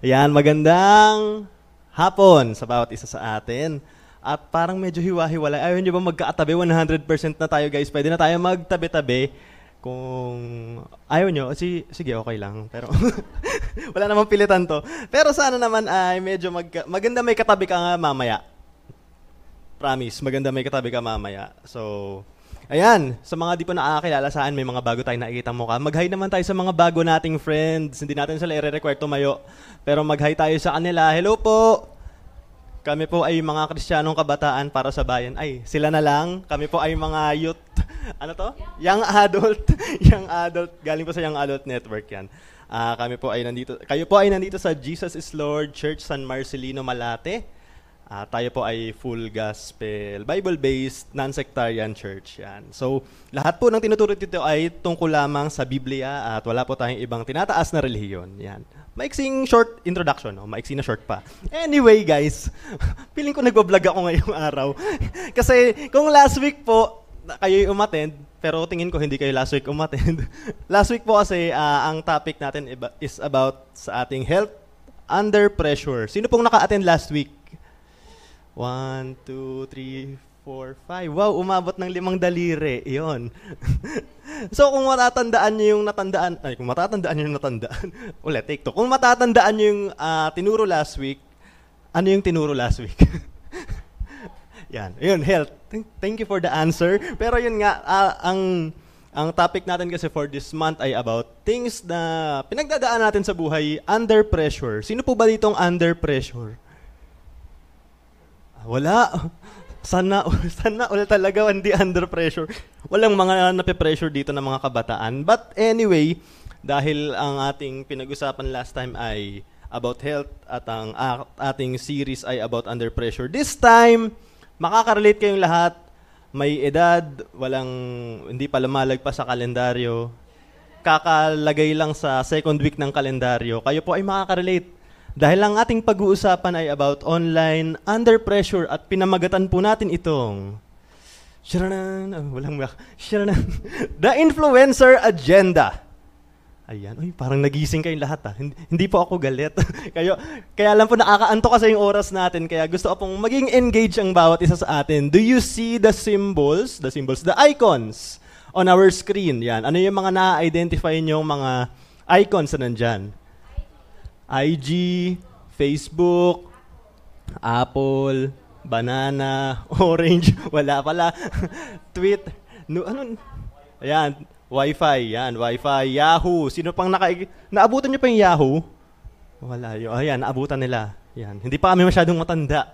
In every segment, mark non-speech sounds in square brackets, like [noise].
Ayan, magandang hapon sa bawat isa sa atin. At parang medyo hiwa-hiwalay. Ayaw nyo ba magkaatabi? 100% na tayo guys. Pwede na tayo magtabi-tabi. Kung ayaw nyo, si, sige okay lang. Pero [laughs] wala namang pilitan to. Pero sana naman ay medyo magka- maganda may katabi ka nga mamaya. Promise, maganda may katabi ka mamaya. So, Ayan, sa mga di pa nakakilala saan, may mga bago tayong nakikita mukha. Mag-hi naman tayo sa mga bago nating friends. Hindi natin sila i-require tumayo. Pero mag-hi tayo sa kanila. Hello po! Kami po ay mga Kristiyanong kabataan para sa bayan. Ay, sila na lang. Kami po ay mga youth, [laughs] ano to? Young adult. [laughs] young adult. Galing po sa Young Adult Network yan. Uh, kami po ay nandito. Kayo po ay nandito sa Jesus is Lord Church San Marcelino, Malate Uh, tayo po ay full gospel, Bible-based, non-sectarian church. Yan. So, lahat po ng tinuturo dito ay tungkol lamang sa Biblia at wala po tayong ibang tinataas na relihiyon. Yan. Maiksing short introduction, no? maiksing na short pa. Anyway, guys, [laughs] feeling ko nagbablog ako ngayong araw. [laughs] Kasi kung last week po, kayo umatend, pero tingin ko hindi kayo last week umatend. [laughs] last week po kasi uh, ang topic natin is about sa ating health under pressure. Sino pong naka-attend last week? One, two, three, four, five. Wow, umabot ng limang daliri. Yun. [laughs] so, kung matatandaan nyo yung natandaan, ay, kung matatandaan nyo yung natandaan, [laughs] ulit, take two. Kung matatandaan nyo yung uh, tinuro last week, ano yung tinuro last week? [laughs] Yan. Yun, health. Thank you for the answer. Pero yun nga, uh, ang ang topic natin kasi for this month ay about things na pinagdadaan natin sa buhay under pressure. Sino po ba ditong under pressure? Wala. Sana, [laughs] sana ulit talaga hindi under pressure. Walang mga nape-pressure dito ng mga kabataan. But anyway, dahil ang ating pinag-usapan last time ay about health at ang ating series ay about under pressure. This time, makakarelate kayong lahat. May edad, walang, hindi pa lumalagpas sa kalendaryo. Kakalagay lang sa second week ng kalendaryo. Kayo po ay makakarelate dahil ang ating pag-uusapan ay about online, under pressure at pinamagatan po natin itong Sharanan, oh, walang mak. Sharanan. [laughs] The Influencer Agenda. Ayan, uy, parang nagising kayong lahat ah. Hindi, hindi po ako galit. [laughs] Kayo, kaya lang po nakakaanto sa yung oras natin. Kaya gusto ko pong maging engage ang bawat isa sa atin. Do you see the symbols, the symbols, the icons on our screen? Yan, ano yung mga na-identify nyo mga icons na nandyan? IG, Facebook, Apple, banana, [laughs] orange, [laughs] wala pala. [laughs] Tweet, no, ano, ayan, Wi-Fi, yan, Wi-Fi, Yahoo. Sino pang naka... Naabutan niyo pa yung Yahoo? Wala yun. Ayan, naabutan nila. Yan. Hindi pa kami masyadong matanda.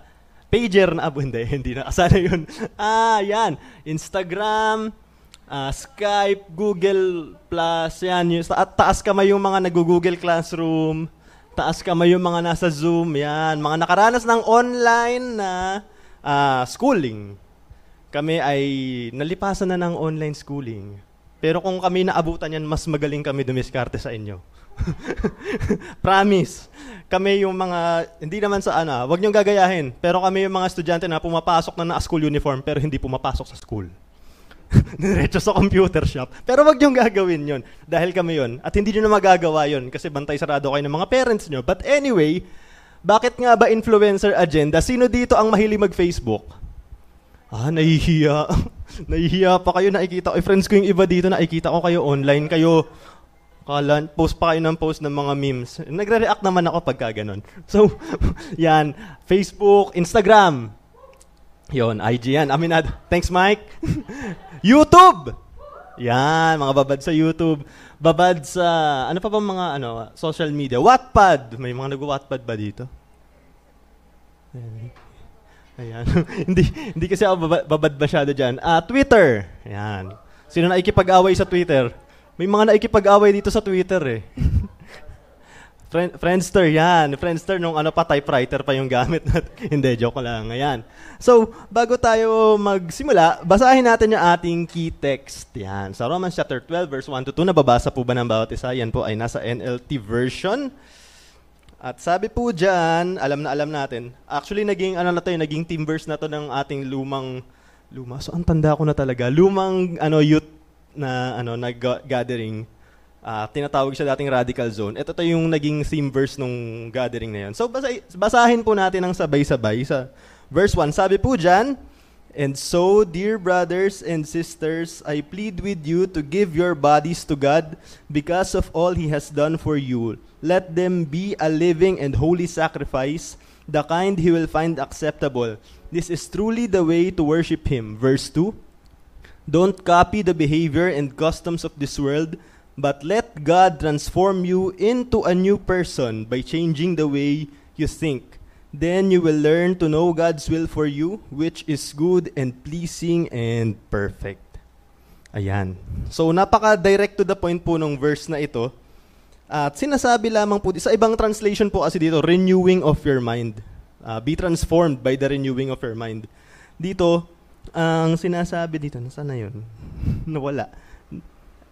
Pager na abo, hindi, hindi na. Asana yun. ah, yan. Instagram, uh, Skype, Google Plus, yan. Yung, taas kamay yung mga nag-Google Classroom. Taas kamay yung mga nasa Zoom, yan. Mga nakaranas ng online na uh, schooling. Kami ay nalipasan na ng online schooling. Pero kung kami naabutan yan, mas magaling kami dumiskarte sa inyo. [laughs] Promise. Kami yung mga, hindi naman sa ano, ah, wag niyong gagayahin, pero kami yung mga estudyante na pumapasok na na-school uniform pero hindi pumapasok sa school. [laughs] diretso sa computer shop. Pero wag niyong gagawin yon dahil kami yon At hindi niyo na magagawa yon kasi bantay sarado kayo ng mga parents niyo. But anyway, bakit nga ba influencer agenda? Sino dito ang mahilig mag-Facebook? Ah, nahihiya. [laughs] nahihiya pa kayo, nakikita ko. Eh, friends ko yung iba dito, nakikita ko kayo online. Kayo, Kala, post pa kayo ng post ng mga memes. Nagre-react naman ako pagka ganun. [laughs] So, yan. Facebook, Instagram. Yon, IG yan. Aminado. Thanks, Mike. [laughs] YouTube! Yan, mga babad sa YouTube. Babad sa, ano pa ba mga ano, social media? Wattpad! May mga nag-Wattpad ba dito? Ayan. [laughs] [laughs] hindi, hindi kasi ako babad, babad masyado dyan. Uh, Twitter! Ayan. Sino na naikipag-away sa Twitter? May mga naikipag-away dito sa Twitter eh. Friend, Friendster yan. Friendster nung ano pa, typewriter pa yung gamit [laughs] natin. Hindi, joke lang. Ayan. So, bago tayo magsimula, basahin natin yung ating key text. Yan. Sa Romans chapter 12, verse 1 to 2, nababasa po ba ng bawat isa? Yan po ay nasa NLT version. At sabi po dyan, alam na alam natin, actually naging, ano na tayo, eh, naging team verse na to ng ating lumang, luma, so ang tanda ko na talaga, lumang ano, youth na ano na gathering uh, tinatawag siya dating radical zone. Ito to yung naging theme verse nung gathering na yun. So basa- basahin po natin ang sabay-sabay sa verse 1. Sabi po dyan, And so, dear brothers and sisters, I plead with you to give your bodies to God because of all He has done for you. Let them be a living and holy sacrifice, the kind He will find acceptable. This is truly the way to worship Him. Verse 2 Don't copy the behavior and customs of this world But let God transform you into a new person by changing the way you think. Then you will learn to know God's will for you, which is good and pleasing and perfect. Ayan. So, napaka-direct to the point po ng verse na ito. At sinasabi lamang po, sa ibang translation po kasi dito, renewing of your mind. Uh, be transformed by the renewing of your mind. Dito, ang sinasabi dito, nasa na yun? [laughs] Nawala.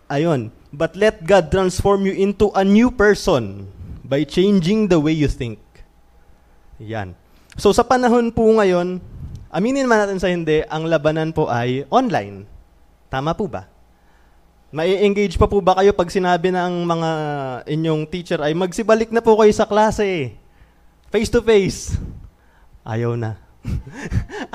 Ayun. But let God transform you into a new person by changing the way you think. Yan. So sa panahon po ngayon, aminin man natin sa hindi, ang labanan po ay online. Tama po ba? Mai-engage pa po ba kayo pag sinabi ng mga inyong teacher ay magsibalik na po kayo sa klase. Face to face. Ayaw na. [laughs]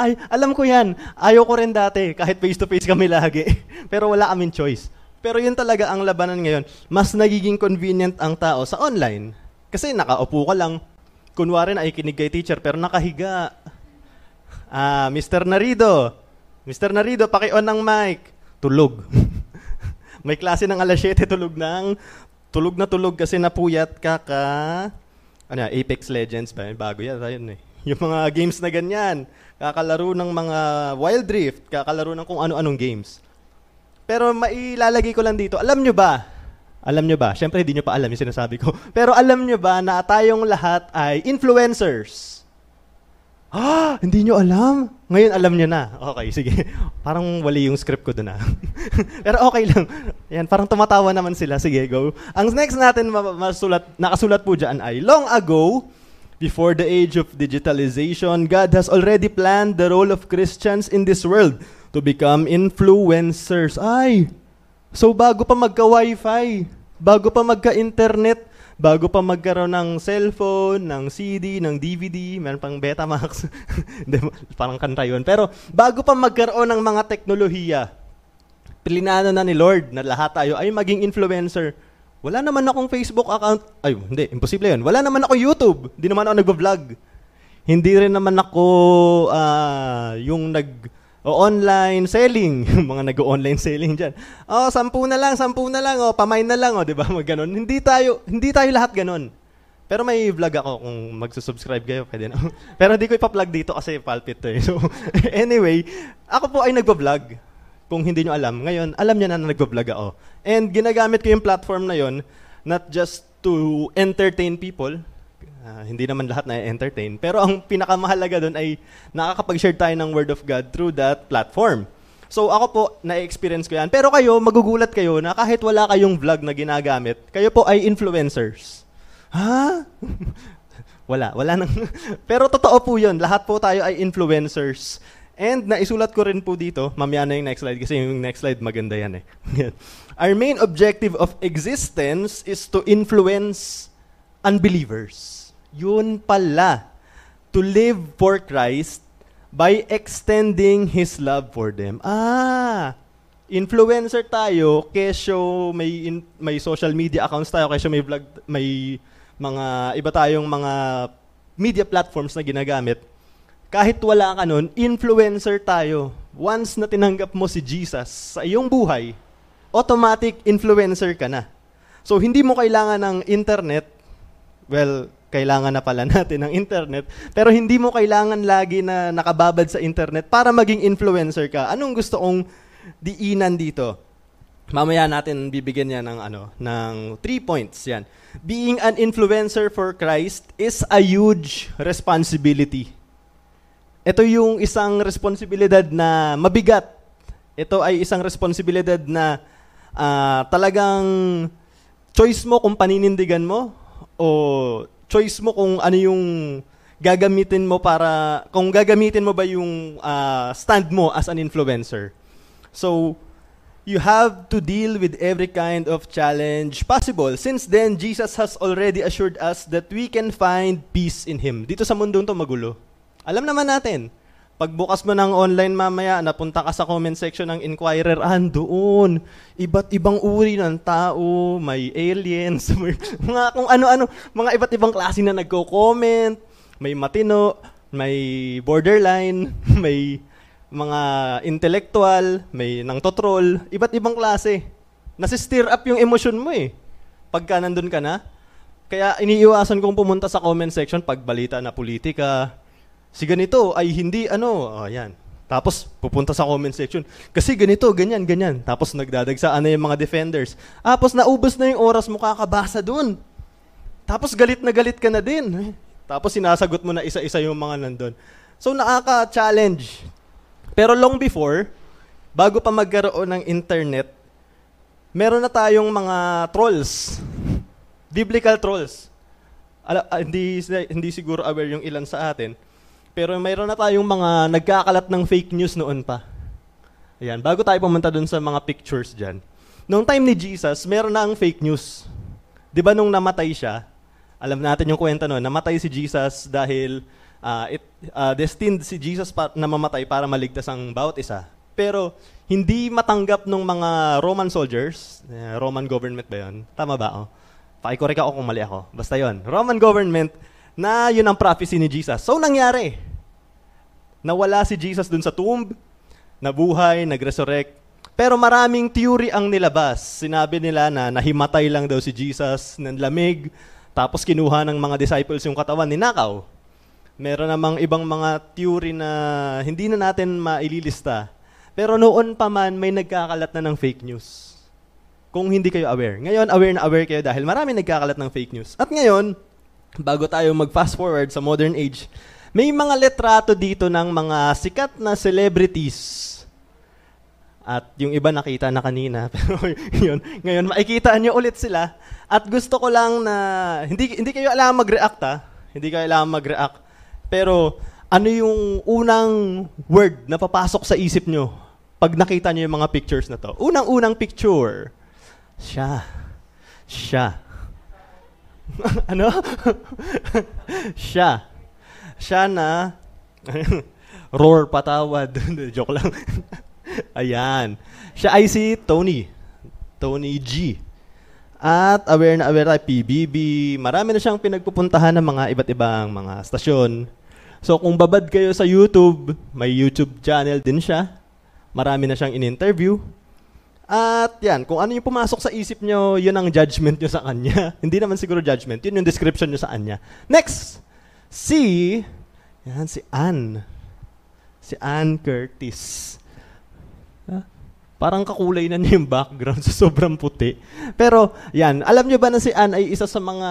ay, alam ko yan. Ayaw ko rin dati kahit face to face kami lagi. [laughs] Pero wala kaming choice. Pero yun talaga ang labanan ngayon. Mas nagiging convenient ang tao sa online. Kasi nakaupo ka lang. Kunwari na ikinig kay teacher pero nakahiga. Ah, Mr. Narido. Mr. Narido, paki-on ng mic. Tulog. [laughs] May klase ng alas 7 tulog ng tulog na tulog kasi napuyat ka ka ano, Apex Legends ba? Bago yan, ayun eh. [laughs] Yung mga games na ganyan. Kakalaro ng mga Wild Rift, kakalaro ng kung ano-anong games. Pero mailalagay ko lang dito. Alam nyo ba? Alam nyo ba? Siyempre, hindi nyo pa alam yung sinasabi ko. [laughs] Pero alam nyo ba na tayong lahat ay influencers? Ah, hindi nyo alam? Ngayon alam nyo na. Okay, sige. [laughs] Parang wali yung script ko doon ah. [laughs] Pero okay lang. Yan, parang tumatawa naman sila. Sige, go. Ang next natin masulat, nakasulat po dyan ay, Long ago, before the age of digitalization, God has already planned the role of Christians in this world – to become influencers. Ay, so bago pa magka-wifi, bago pa magka-internet, bago pa magkaroon ng cellphone, ng CD, ng DVD, meron pang Betamax, [laughs] parang kanta yun. Pero bago pa magkaroon ng mga teknolohiya, pilinano na ni Lord na lahat tayo ay maging influencer. Wala naman akong Facebook account. Ay, hindi, imposible yun. Wala naman ako YouTube. Hindi naman ako nagbo-vlog. Hindi rin naman ako uh, yung nag o online selling, [laughs] yung mga nag-online selling diyan. Oh, sampu na lang, sampu na lang, oh, pamay na lang, oh, 'di ba? [laughs] Magganon. Hindi tayo hindi tayo lahat ganun. Pero may vlog ako kung magsusubscribe kayo, pwede na. [laughs] Pero hindi ko ipa-vlog dito kasi palpit to eh. So, anyway, ako po ay nagba-vlog. Kung hindi nyo alam, ngayon, alam niyo na na nagba-vlog ako. And ginagamit ko yung platform na yon not just to entertain people, Ah, hindi naman lahat na entertain. Pero ang pinakamahalaga doon ay nakakapag-share tayo ng Word of God through that platform. So ako po, na-experience ko yan. Pero kayo, magugulat kayo na kahit wala kayong vlog na ginagamit, kayo po ay influencers. Ha? [laughs] wala, wala nang... [laughs] Pero totoo po yun, lahat po tayo ay influencers. And naisulat ko rin po dito, mamaya na yung next slide kasi yung next slide maganda yan eh. [laughs] Our main objective of existence is to influence unbelievers. Yun pala. To live for Christ by extending His love for them. Ah, influencer tayo, kesyo may, in, may social media accounts tayo, kesyo may vlog, may mga iba tayong mga media platforms na ginagamit. Kahit wala ka nun, influencer tayo. Once na tinanggap mo si Jesus sa iyong buhay, automatic influencer ka na. So, hindi mo kailangan ng internet. Well, kailangan na pala [laughs] natin ng internet. Pero hindi mo kailangan lagi na nakababad sa internet para maging influencer ka. Anong gusto kong diinan dito? Mamaya natin bibigyan niya ng ano, ng three points 'yan. Being an influencer for Christ is a huge responsibility. Ito yung isang responsibilidad na mabigat. Ito ay isang responsibilidad na uh, talagang choice mo kung paninindigan mo o choice mo kung ano yung gagamitin mo para kung gagamitin mo ba yung uh, stand mo as an influencer. So you have to deal with every kind of challenge possible. Since then, Jesus has already assured us that we can find peace in Him. Dito sa mundong to magulo. Alam naman natin, Pagbukas mo ng online mamaya, napunta ka sa comment section ng Inquirer, ah, doon, iba't ibang uri ng tao, may aliens, [laughs] may, mga kung ano-ano, mga iba't ibang klase na nagko-comment, may matino, may borderline, [laughs] may mga intellectual, may nang totrol, iba't ibang klase. Nasi-stir up yung emosyon mo eh. Pagka nandun ka na. Kaya iniiwasan kong pumunta sa comment section pag balita na politika, Si ganito ay hindi ano, oh, yan. Tapos pupunta sa comment section. Kasi ganito, ganyan, ganyan. Tapos nagdadagsaan ano yung mga defenders. Ah, tapos naubos na yung oras mo kakabasa dun. Tapos galit na galit ka na din. Tapos sinasagot mo na isa-isa yung mga nandun. So nakaka-challenge. Pero long before, bago pa magkaroon ng internet, meron na tayong mga trolls. Biblical trolls. Ala, ah, hindi, hindi siguro aware yung ilan sa atin. Pero mayroon na tayong mga nagkakalat ng fake news noon pa. Ayan, bago tayo pumunta dun sa mga pictures dyan. Noong time ni Jesus, meron na ang fake news. Di ba nung namatay siya, alam natin yung kwenta noon, namatay si Jesus dahil uh, it, uh, destined si Jesus pa, na mamatay para maligtas ang bawat isa. Pero hindi matanggap ng mga Roman soldiers, eh, Roman government ba yun? Tama ba? Oh? Pakikorek ako kung mali ako. Basta yon Roman government na yun ang prophecy ni Jesus. So, nangyari. Nawala si Jesus dun sa tomb, nabuhay, nagresurrect. Pero maraming theory ang nilabas. Sinabi nila na nahimatay lang daw si Jesus ng lamig, tapos kinuha ng mga disciples yung katawan, ninakaw. Meron namang ibang mga theory na hindi na natin maililista. Pero noon pa man, may nagkakalat na ng fake news. Kung hindi kayo aware. Ngayon, aware na aware kayo dahil marami nagkakalat ng fake news. At ngayon, bago tayo mag-fast forward sa modern age, may mga letrato dito ng mga sikat na celebrities. At yung iba nakita na kanina, [laughs] pero yun, ngayon makikita niyo ulit sila. At gusto ko lang na, hindi, hindi kayo alam mag-react ah. hindi kayo alam mag-react. Pero ano yung unang word na papasok sa isip nyo pag nakita nyo yung mga pictures na to? Unang-unang picture, siya, siya. [laughs] ano? siya. Siya na [laughs] roar patawad. [laughs] Joke lang. Ayan. Siya ay si Tony. Tony G. At aware na aware tayo, PBB. Marami na siyang pinagpupuntahan ng mga iba't ibang mga stasyon. So kung babad kayo sa YouTube, may YouTube channel din siya. Marami na siyang in-interview at yan, kung ano yung pumasok sa isip nyo, yun ang judgment nyo sa kanya. [laughs] Hindi naman siguro judgment, yun yung description nyo sa kanya. Next, si, yan, si Ann. Si Ann Curtis. Ah, parang kakulay na niya yung background [laughs] sa so sobrang puti. Pero, yan, alam niyo ba na si Ann ay isa sa mga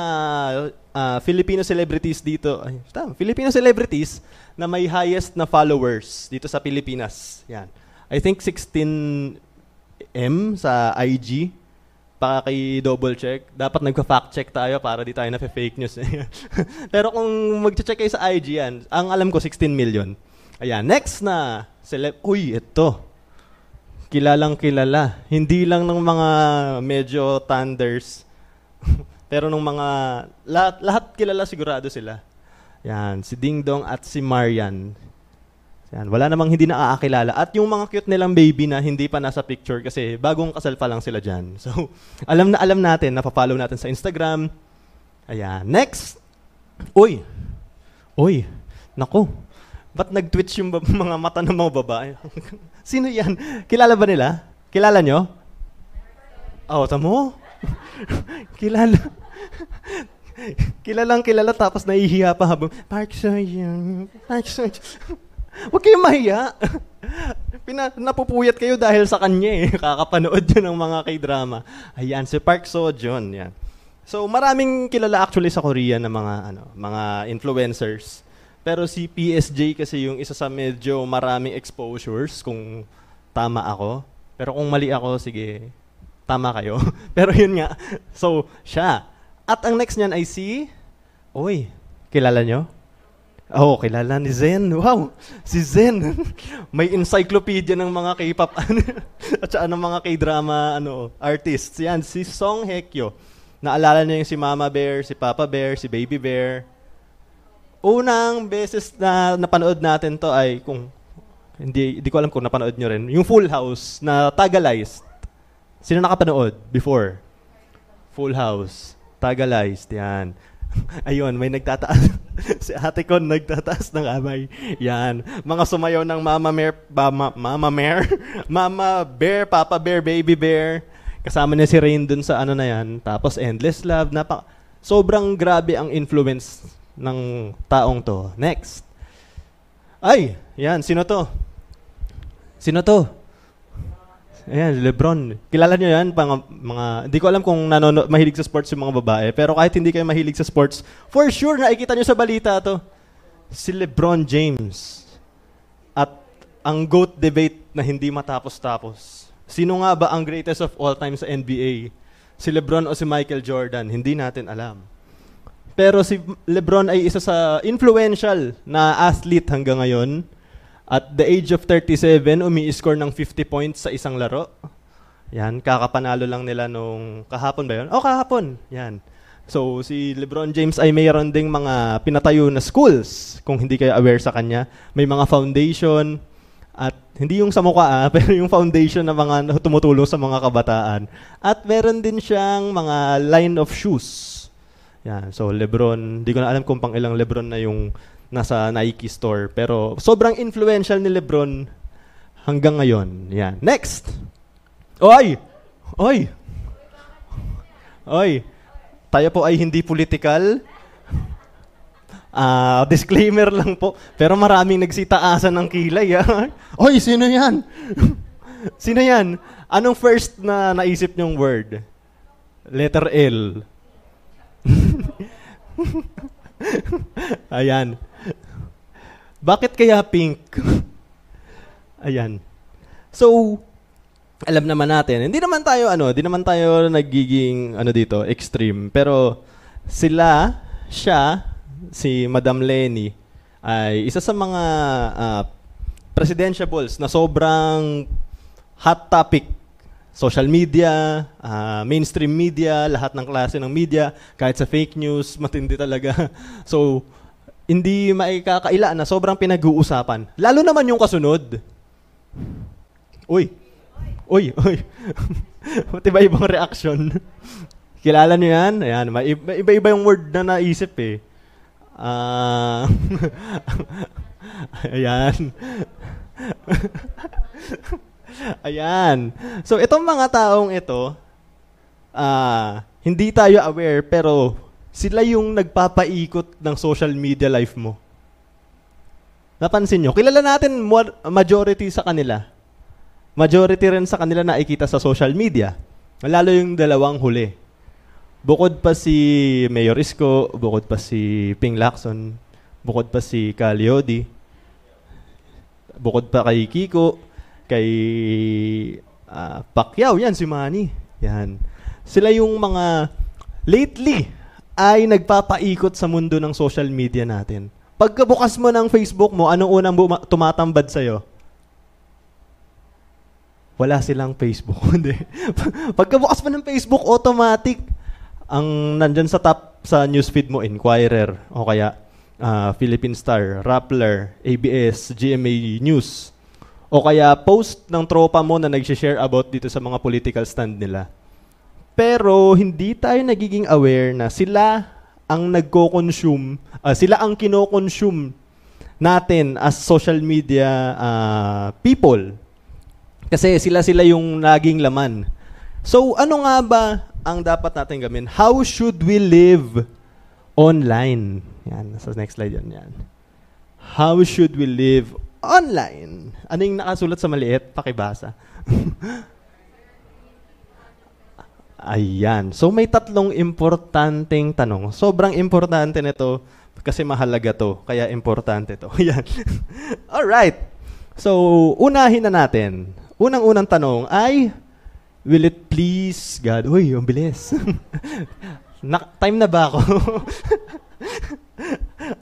uh, Filipino celebrities dito, ay, tam, Filipino celebrities na may highest na followers dito sa Pilipinas. Yan. I think 16 M sa IG para kay double check. Dapat nagka-fact check tayo para di tayo na-fake news. [laughs] Pero kung mag-check kayo sa IG yan, ang alam ko 16 million. Ayan, next na celeb. Uy, ito. Kilalang kilala. Hindi lang ng mga medyo thunders. [laughs] Pero nung mga lahat, lahat kilala sigurado sila. Yan, si Ding Dong at si Marian. Yan. Wala namang hindi naaakilala. At yung mga cute nilang baby na hindi pa nasa picture kasi bagong kasal pa lang sila dyan. So, [laughs] alam na alam natin, napafollow natin sa Instagram. Ayan. Next. Uy. Uy. Nako. Ba't nag-twitch yung [laughs] mga mata ng mga babae? [laughs] Sino yan? Kilala ba nila? Kilala nyo? Oh, tamo? kilala. kilalang kilala tapos nahihiya pa habang, Park Soyun, Park Soyun. Huwag kayong mahiya. [laughs] Pina, napupuyat kayo dahil sa kanya eh. [laughs] Kakapanood yun ng mga k-drama. Ayan, si Park Seo-joon. Yan. So, maraming kilala actually sa Korea na mga, ano, mga influencers. Pero si PSJ kasi yung isa sa medyo maraming exposures kung tama ako. Pero kung mali ako, sige, tama kayo. [laughs] Pero yun nga. So, siya. At ang next niyan ay si... Uy, kilala nyo? Oh, kilala ni Zen. Wow, si Zen. [laughs] May encyclopedia ng mga K-pop [laughs] ano, at saka ng mga K-drama ano, artists. Yan, si Song Hye Kyo. Naalala niyo yung si Mama Bear, si Papa Bear, si Baby Bear. Unang beses na napanood natin to ay kung hindi, hindi ko alam kung napanood niyo rin. Yung Full House na Tagalized. Sino nakapanood before? Full House. Tagalized, yan. [laughs] Ayun, may nagtataas. [laughs] si ate ko nagtataas ng amay. Yan. Mga sumayaw ng Mama Mare, ba, Mama Mare, [laughs] Mama Bear, Papa Bear, Baby Bear. Kasama niya si Rain dun sa ano na yan. Tapos Endless Love. Napa sobrang grabe ang influence ng taong to. Next. Ay, yan. Sino to? Sino to? Ayan, Lebron. Kilala niyo yan, pang, mga, hindi ko alam kung nanono, mahilig sa sports yung mga babae, pero kahit hindi kayo mahilig sa sports, for sure, nakikita niyo sa balita to. Si Lebron James. At ang GOAT debate na hindi matapos-tapos. Sino nga ba ang greatest of all time sa NBA? Si Lebron o si Michael Jordan? Hindi natin alam. Pero si Lebron ay isa sa influential na athlete hanggang ngayon at the age of 37, umi-score ng 50 points sa isang laro. Yan, kakapanalo lang nila nung kahapon ba yun? Oh, kahapon. Yan. So, si LeBron James ay mayroon ding mga pinatayo na schools, kung hindi kayo aware sa kanya. May mga foundation, at hindi yung sa mukha, ah, [laughs] pero yung foundation na mga tumutulong sa mga kabataan. At meron din siyang mga line of shoes. Yan. So, Lebron, hindi ko na alam kung pang ilang Lebron na yung nasa Nike store. Pero sobrang influential ni Lebron hanggang ngayon. Yan. Next! Oy! Oy! Oy! Tayo po ay hindi political. Uh, disclaimer lang po. Pero maraming nagsitaasan ng kilay. Ha? Ah. [laughs] Oy, sino yan? [laughs] sino yan? Anong first na naisip niyong word? Letter L. [laughs] Ayan. Bakit kaya pink? [laughs] Ayan. So, alam naman natin, hindi naman tayo ano, hindi naman tayo nagiging ano dito, extreme. Pero sila, siya, si Madam Lenny ay isa sa mga uh, presidentiables na sobrang hot topic. Social media, uh, mainstream media, lahat ng klase ng media, kahit sa fake news, matindi talaga. [laughs] so, hindi maikakaila na sobrang pinag-uusapan. Lalo naman yung kasunod. Uy. Uy, uy. [laughs] iba ibang reaction. [laughs] Kilala niyo yan? Ayan, iba-iba yung word na naisip eh. Uh, [laughs] ayan. Ayan. So, itong mga taong ito, ah, uh, hindi tayo aware pero sila yung nagpapaikot ng social media life mo. Napansin nyo, kilala natin majority sa kanila. Majority rin sa kanila nakikita sa social media. Lalo yung dalawang huli. Bukod pa si Mayor Isko, bukod pa si Ping Lacson, bukod pa si Caliodi, bukod pa kay Kiko, kay uh, Pacquiao, yan si Manny. Yan. Sila yung mga lately ay nagpapaikot sa mundo ng social media natin. Pagkabukas mo ng Facebook mo, anong unang buma- tumatambad sa'yo? Wala silang Facebook. [laughs] Hindi. Pagkabukas mo ng Facebook, automatic. Ang nandyan sa top sa newsfeed mo, Inquirer, o kaya uh, Philippine Star, Rappler, ABS, GMA News, o kaya post ng tropa mo na nag-share about dito sa mga political stand nila pero hindi tayo nagiging aware na sila ang nagko-consume, uh, sila ang kino-consume natin as social media uh, people. Kasi sila sila yung naging laman. So ano nga ba ang dapat natin gawin? How should we live online? Yan, sa next slide yan. yan. How should we live online? Ano yung nakasulat sa maliit? Pakibasa. [laughs] Ayan. So may tatlong importanteng tanong. Sobrang importante nito kasi mahalaga to, kaya importante to. [laughs] Ayan. All right. So unahin na natin. Unang-unang tanong ay will it please God? Uy, ang bilis. [laughs] na, time na ba ako? [laughs]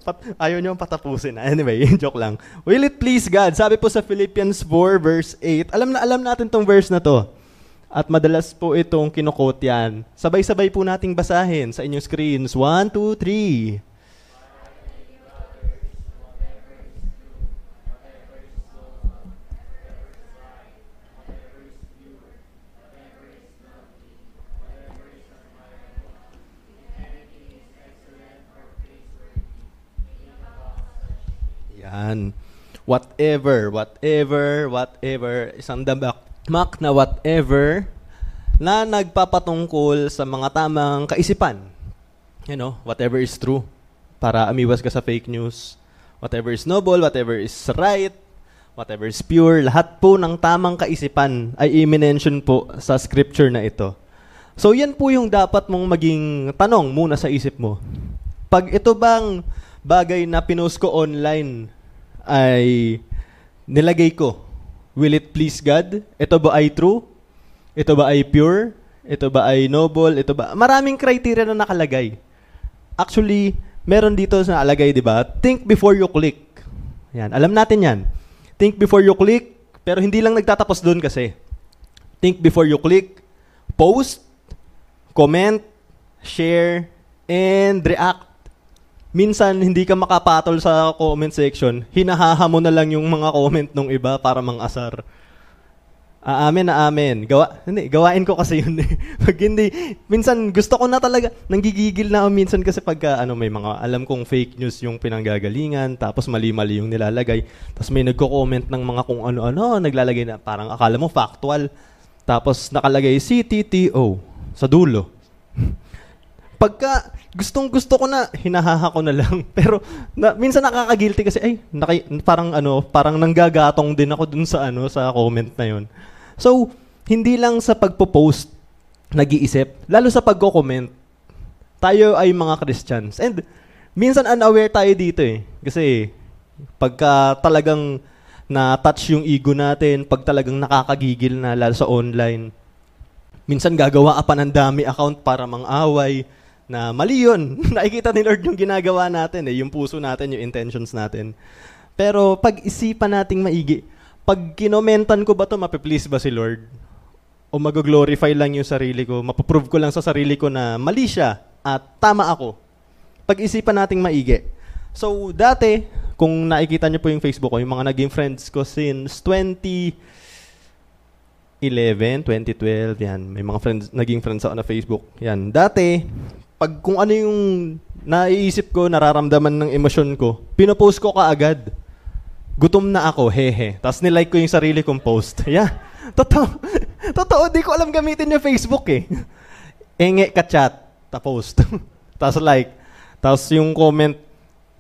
Pat, ayaw nyo patapusin na. Anyway, joke lang. Will it please God? Sabi po sa Philippians 4 verse 8. Alam na alam natin tong verse na to. At madalas po itong kinukot yan. Sabay-sabay po nating basahin sa inyong screens. One, two, three. Yan. Whatever, whatever, whatever. Isang dabak mak na whatever na nagpapatungkol sa mga tamang kaisipan. You know, whatever is true para amiwas ka sa fake news. Whatever is noble, whatever is right, whatever is pure, lahat po ng tamang kaisipan ay i-mention po sa scripture na ito. So yan po yung dapat mong maging tanong muna sa isip mo. Pag ito bang bagay na pinost ko online ay nilagay ko Will it please God? Ito ba ay true? Ito ba ay pure? Ito ba ay noble? Ito ba? Maraming criteria na nakalagay. Actually, meron dito sa alagay, di ba? Think before you click. Yan. Alam natin yan. Think before you click. Pero hindi lang nagtatapos doon kasi. Think before you click. Post. Comment. Share. And react minsan hindi ka makapatol sa comment section, hinahaha mo na lang yung mga comment nung iba para mangasar. Aamin, aamin. Gawa, hindi, gawain ko kasi yun. Eh. [laughs] pag hindi, minsan gusto ko na talaga, nanggigigil na ako minsan kasi pag ano, may mga alam kong fake news yung pinanggagalingan, tapos mali-mali yung nilalagay, tapos may nagko-comment ng mga kung ano-ano, naglalagay na parang akala mo factual. Tapos nakalagay CTTO sa dulo. Pagka gustong gusto ko na, hinahaha ko na lang. [laughs] Pero na, minsan nakakagilty kasi, ay, naki, parang ano, parang nanggagatong din ako dun sa ano, sa comment na yon So, hindi lang sa pagpo-post nag-iisip, lalo sa pagko-comment. Tayo ay mga Christians. And minsan unaware tayo dito eh. Kasi pagka talagang na-touch yung ego natin, pag talagang nakakagigil na, lalo sa online, minsan gagawa pa ng dami account para mang away na mali yun. [laughs] Nakikita ni Lord yung ginagawa natin, eh, yung puso natin, yung intentions natin. Pero pag-isipan nating maigi, pag kinomentan ko ba to mape-please ba si Lord? O mag-glorify lang yung sarili ko, mapoprove ko lang sa sarili ko na mali siya at tama ako. Pag-isipan nating maigi. So, dati, kung nakikita niyo po yung Facebook ko, yung mga naging friends ko since 20, 11, 2012, yan. May mga friends, naging friends ako na Facebook. Yan. Dati, pag kung ano yung naiisip ko, nararamdaman ng emosyon ko, pinopost ko kaagad. Gutom na ako, hehe. Tapos nilike ko yung sarili kong post. [laughs] Yeah. Totoo. [laughs] Totoo, di ko alam gamitin yung Facebook eh. [laughs] Enge ka chat, tapos. post tapos like. Tapos yung comment,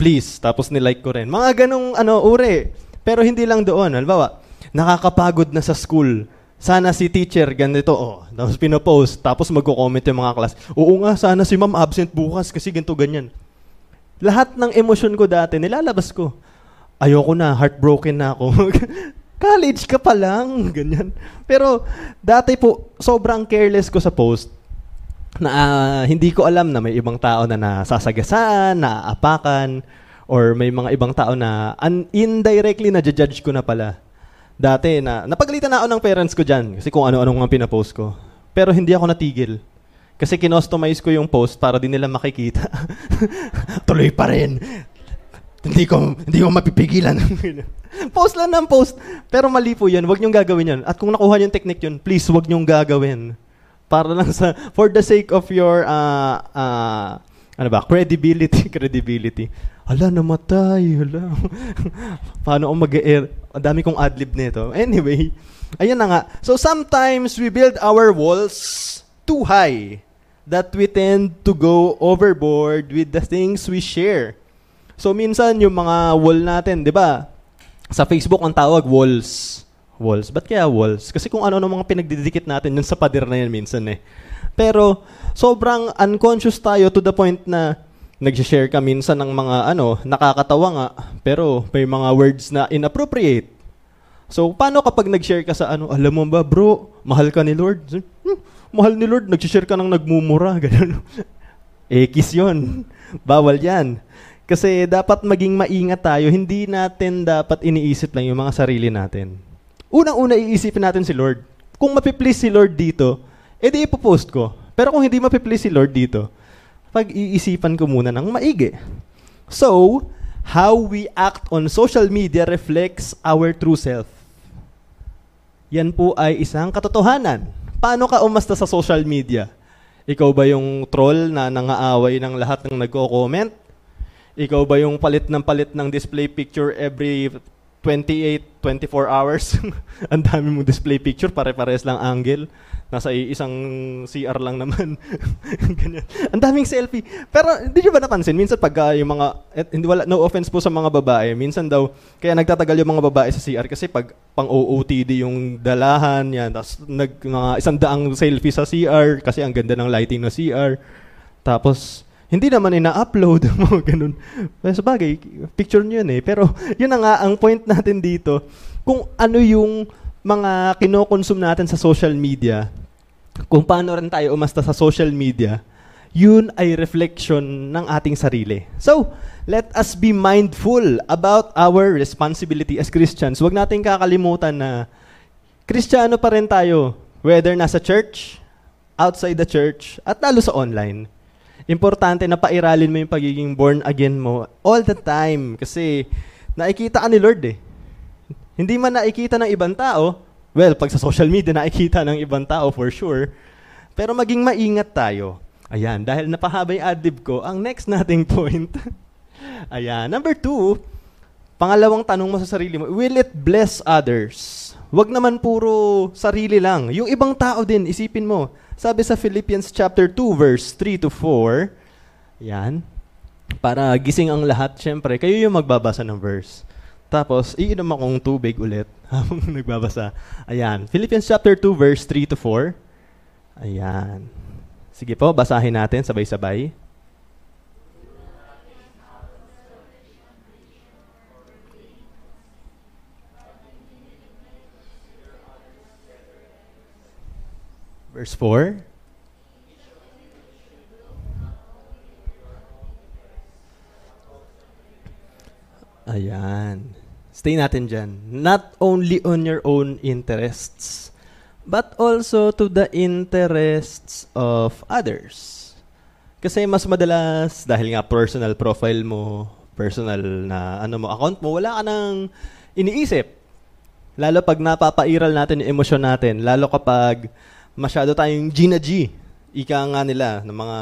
please. Tapos nilike ko rin. Mga ganong ano, ure. Pero hindi lang doon. Halimbawa, nakakapagod na sa school sana si teacher ganito, oh. Tapos pinopost, tapos magko-comment yung mga class. Oo nga, sana si ma'am absent bukas kasi ganito ganyan. Lahat ng emosyon ko dati, nilalabas ko. Ayoko na, heartbroken na ako. [laughs] College ka pa lang, [laughs] ganyan. Pero dati po, sobrang careless ko sa post na uh, hindi ko alam na may ibang tao na nasasagasaan, naaapakan, or may mga ibang tao na un- indirectly na judge ko na pala dati na napagalitan na ako ng parents ko diyan kasi kung ano-ano ang pinapost ko. Pero hindi ako natigil. Kasi kinostomize ko yung post para din nila makikita. [laughs] Tuloy pa rin. Hindi ko, hindi ko mapipigilan. [laughs] post lang ng post. Pero mali po yun. Huwag niyong gagawin yan. At kung nakuha yung technique yun, please huwag niyong gagawin. Para lang sa, for the sake of your, uh, uh, ano ba, credibility, [laughs] credibility. Ala, namatay, ala. [laughs] Paano akong mag-air? Eh, ang dami kong adlib nito. Anyway, ayun na nga. So sometimes we build our walls too high that we tend to go overboard with the things we share. So minsan yung mga wall natin, 'di ba? Sa Facebook ang tawag walls. Walls. Ba't kaya walls? Kasi kung ano-ano mga pinagdidikit natin, yun sa pader na yan minsan eh. Pero sobrang unconscious tayo to the point na nag-share ka minsan ng mga ano, nakakatawa nga, pero may mga words na inappropriate. So, paano kapag nag-share ka sa ano, alam mo ba bro, mahal ka ni Lord? Hmm, mahal ni Lord, nag-share ka ng nagmumura, [laughs] ganun. eh, kiss yun. Bawal yan. Kasi dapat maging maingat tayo, hindi natin dapat iniisip lang yung mga sarili natin. Unang-una iisipin natin si Lord. Kung mapiplease si Lord dito, eh di ipopost ko. Pero kung hindi mapiplease si Lord dito, pag-iisipan ko muna ng maigi. So, how we act on social media reflects our true self. Yan po ay isang katotohanan. Paano ka umasta sa social media? Ikaw ba yung troll na nangaaway ng lahat ng nagko-comment? Ikaw ba yung palit ng palit ng display picture every 28, 24 hours. [laughs] ang dami mong display picture, pare-pares lang angle. Nasa isang CR lang naman. [laughs] Ganyan. Ang daming selfie. Pero hindi nyo ba napansin, minsan pag uh, yung mga, et, eh, hindi wala, no offense po sa mga babae, minsan daw, kaya nagtatagal yung mga babae sa CR kasi pag pang OOTD yung dalahan, yan, tapos nag, mga isang daang selfie sa CR kasi ang ganda ng lighting ng CR. Tapos, hindi naman ina-upload [laughs] mo, ganun. Sa bagay, picture nyo yun eh. Pero [laughs] yun na nga, ang point natin dito, kung ano yung mga kinokonsume natin sa social media, kung paano rin tayo umasta sa social media, yun ay reflection ng ating sarili. So, let us be mindful about our responsibility as Christians. Huwag natin kakalimutan na Kristiyano pa rin tayo, whether nasa church, outside the church, at lalo sa online importante na pairalin mo yung pagiging born again mo all the time. Kasi nakikita ka ni Lord eh. Hindi man nakikita ng ibang tao, well, pag sa social media nakikita ng ibang tao for sure, pero maging maingat tayo. Ayan, dahil napahabay yung adlib ko, ang next nating [laughs] point. Ayan, number two, pangalawang tanong mo sa sarili mo, will it bless others? Wag naman puro sarili lang. Yung ibang tao din, isipin mo, sabi sa Philippians chapter 2 verse 3 to 4, yan, para gising ang lahat, syempre, kayo yung magbabasa ng verse. Tapos, iinom akong tubig ulit [laughs] habang nagbabasa. Ayan, Philippians chapter 2 verse 3 to 4. Ayan. Sige po, basahin natin sabay-sabay. Verse 4. Ayan. Stay natin dyan. Not only on your own interests, but also to the interests of others. Kasi mas madalas, dahil nga personal profile mo, personal na ano mo, account mo, wala ka nang iniisip. Lalo pag napapairal natin yung emosyon natin, lalo kapag masyado tayong Gina G. Ika nga nila ng mga